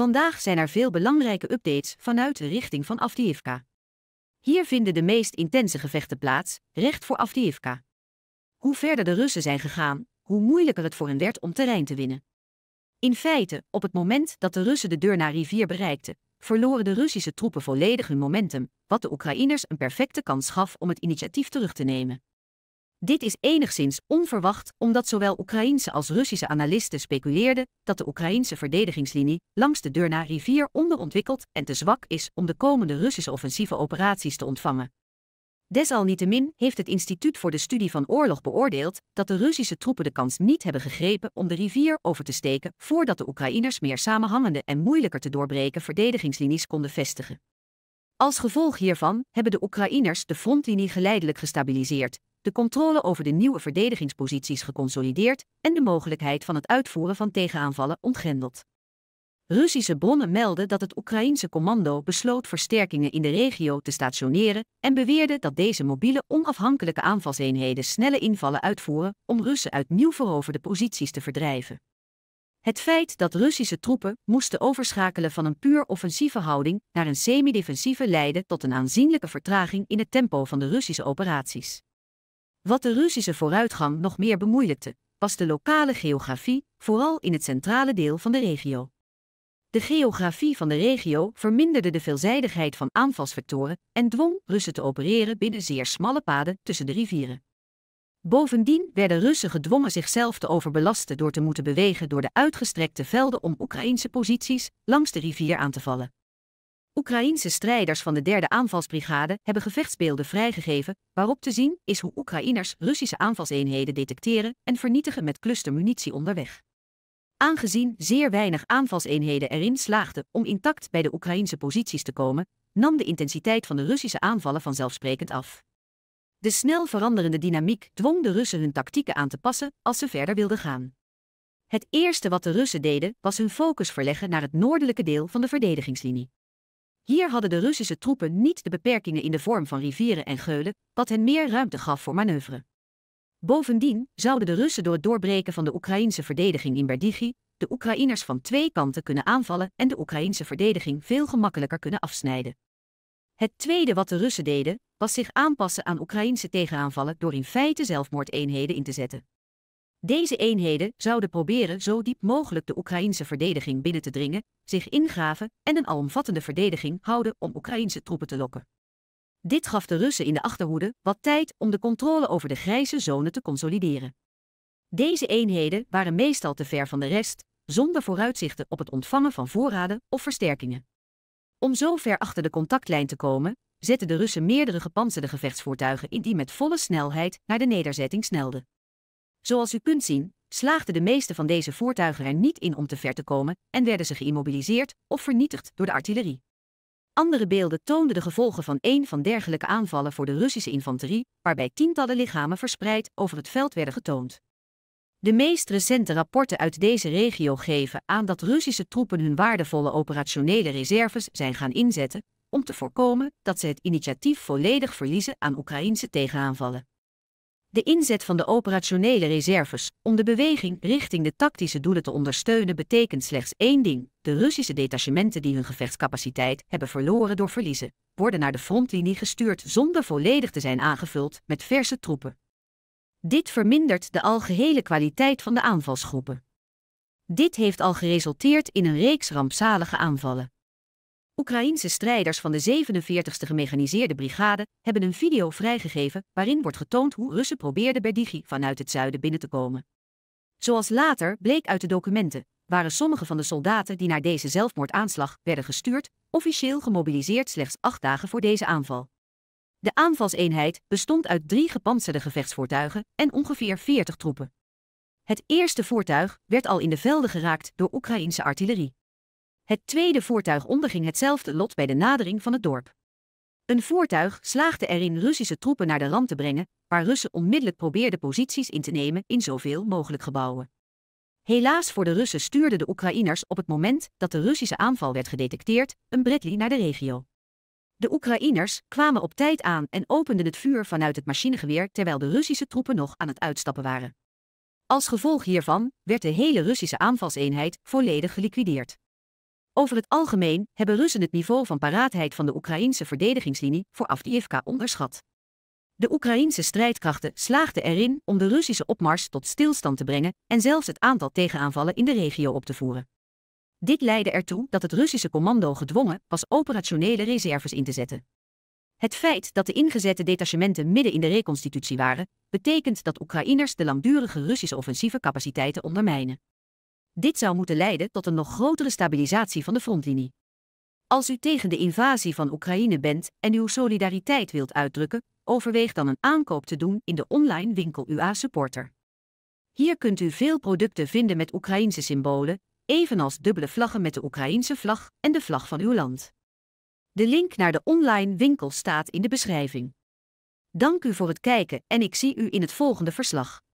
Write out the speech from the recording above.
Vandaag zijn er veel belangrijke updates vanuit de richting van Avdiivka. Hier vinden de meest intense gevechten plaats, recht voor Avdiivka. Hoe verder de Russen zijn gegaan, hoe moeilijker het voor hen werd om terrein te winnen. In feite, op het moment dat de Russen de deur naar rivier bereikten, verloren de Russische troepen volledig hun momentum, wat de Oekraïners een perfecte kans gaf om het initiatief terug te nemen. Dit is enigszins onverwacht omdat zowel Oekraïense als Russische analisten speculeerden dat de Oekraïense verdedigingslinie langs de Durna-rivier onderontwikkeld en te zwak is om de komende Russische offensieve operaties te ontvangen. Desalniettemin heeft het Instituut voor de Studie van Oorlog beoordeeld dat de Russische troepen de kans niet hebben gegrepen om de rivier over te steken voordat de Oekraïners meer samenhangende en moeilijker te doorbreken verdedigingslinies konden vestigen. Als gevolg hiervan hebben de Oekraïners de frontlinie geleidelijk gestabiliseerd, de controle over de nieuwe verdedigingsposities geconsolideerd en de mogelijkheid van het uitvoeren van tegenaanvallen ontgrendeld. Russische bronnen melden dat het Oekraïense commando besloot versterkingen in de regio te stationeren en beweerden dat deze mobiele onafhankelijke aanvalseenheden snelle invallen uitvoeren om Russen uit nieuw veroverde posities te verdrijven. Het feit dat Russische troepen moesten overschakelen van een puur offensieve houding naar een semi-defensieve leidde tot een aanzienlijke vertraging in het tempo van de Russische operaties. Wat de Russische vooruitgang nog meer bemoeilijkte, was de lokale geografie, vooral in het centrale deel van de regio. De geografie van de regio verminderde de veelzijdigheid van aanvalsvectoren en dwong Russen te opereren binnen zeer smalle paden tussen de rivieren. Bovendien werden Russen gedwongen zichzelf te overbelasten door te moeten bewegen door de uitgestrekte velden om Oekraïnse posities langs de rivier aan te vallen. Oekraïense strijders van de derde aanvalsbrigade hebben gevechtsbeelden vrijgegeven, waarop te zien is hoe Oekraïners Russische aanvalseenheden detecteren en vernietigen met clustermunitie onderweg. Aangezien zeer weinig aanvalseenheden erin slaagden om intact bij de Oekraïnse posities te komen, nam de intensiteit van de Russische aanvallen vanzelfsprekend af. De snel veranderende dynamiek dwong de Russen hun tactieken aan te passen als ze verder wilden gaan. Het eerste wat de Russen deden was hun focus verleggen naar het noordelijke deel van de verdedigingslinie. Hier hadden de Russische troepen niet de beperkingen in de vorm van rivieren en geulen, wat hen meer ruimte gaf voor manoeuvre. Bovendien zouden de Russen door het doorbreken van de Oekraïnse verdediging in Berdigi de Oekraïners van twee kanten kunnen aanvallen en de Oekraïnse verdediging veel gemakkelijker kunnen afsnijden. Het tweede wat de Russen deden, was zich aanpassen aan Oekraïnse tegenaanvallen door in feite zelfmoordeenheden in te zetten. Deze eenheden zouden proberen zo diep mogelijk de Oekraïnse verdediging binnen te dringen, zich ingraven en een alomvattende verdediging houden om Oekraïnse troepen te lokken. Dit gaf de Russen in de achterhoede wat tijd om de controle over de grijze zone te consolideren. Deze eenheden waren meestal te ver van de rest, zonder vooruitzichten op het ontvangen van voorraden of versterkingen. Om zo ver achter de contactlijn te komen, zetten de Russen meerdere gepantserde gevechtsvoertuigen in die met volle snelheid naar de nederzetting snelden. Zoals u kunt zien, slaagden de meeste van deze voertuigen er niet in om te ver te komen en werden ze geïmmobiliseerd of vernietigd door de artillerie. Andere beelden toonden de gevolgen van een van dergelijke aanvallen voor de Russische infanterie, waarbij tientallen lichamen verspreid over het veld werden getoond. De meest recente rapporten uit deze regio geven aan dat Russische troepen hun waardevolle operationele reserves zijn gaan inzetten om te voorkomen dat ze het initiatief volledig verliezen aan Oekraïnse tegenaanvallen. De inzet van de operationele reserves om de beweging richting de tactische doelen te ondersteunen betekent slechts één ding. De Russische detachementen die hun gevechtscapaciteit hebben verloren door verliezen, worden naar de frontlinie gestuurd zonder volledig te zijn aangevuld met verse troepen. Dit vermindert de algehele kwaliteit van de aanvalsgroepen. Dit heeft al geresulteerd in een reeks rampzalige aanvallen. Oekraïense strijders van de 47e gemechaniseerde brigade hebben een video vrijgegeven waarin wordt getoond hoe Russen probeerden Berdigi vanuit het zuiden binnen te komen. Zoals later bleek uit de documenten, waren sommige van de soldaten die naar deze zelfmoordaanslag werden gestuurd, officieel gemobiliseerd slechts acht dagen voor deze aanval. De aanvalseenheid bestond uit drie gepantserde gevechtsvoertuigen en ongeveer 40 troepen. Het eerste voertuig werd al in de velden geraakt door Oekraïnse artillerie. Het tweede voertuig onderging hetzelfde lot bij de nadering van het dorp. Een voertuig slaagde erin Russische troepen naar de rand te brengen, waar Russen onmiddellijk probeerden posities in te nemen in zoveel mogelijk gebouwen. Helaas voor de Russen stuurden de Oekraïners op het moment dat de Russische aanval werd gedetecteerd een Bradley naar de regio. De Oekraïners kwamen op tijd aan en openden het vuur vanuit het machinegeweer terwijl de Russische troepen nog aan het uitstappen waren. Als gevolg hiervan werd de hele Russische aanvalseenheid volledig geliquideerd. Over het algemeen hebben Russen het niveau van paraatheid van de Oekraïnse verdedigingslinie voor Afdievka onderschat. De Oekraïnse strijdkrachten slaagden erin om de Russische opmars tot stilstand te brengen en zelfs het aantal tegenaanvallen in de regio op te voeren. Dit leidde ertoe dat het Russische commando gedwongen was operationele reserves in te zetten. Het feit dat de ingezette detachementen midden in de reconstitutie waren, betekent dat Oekraïners de langdurige Russische offensieve capaciteiten ondermijnen. Dit zou moeten leiden tot een nog grotere stabilisatie van de frontlinie. Als u tegen de invasie van Oekraïne bent en uw solidariteit wilt uitdrukken, overweeg dan een aankoop te doen in de online winkel UA Supporter. Hier kunt u veel producten vinden met Oekraïnse symbolen, evenals dubbele vlaggen met de Oekraïnse vlag en de vlag van uw land. De link naar de online winkel staat in de beschrijving. Dank u voor het kijken en ik zie u in het volgende verslag.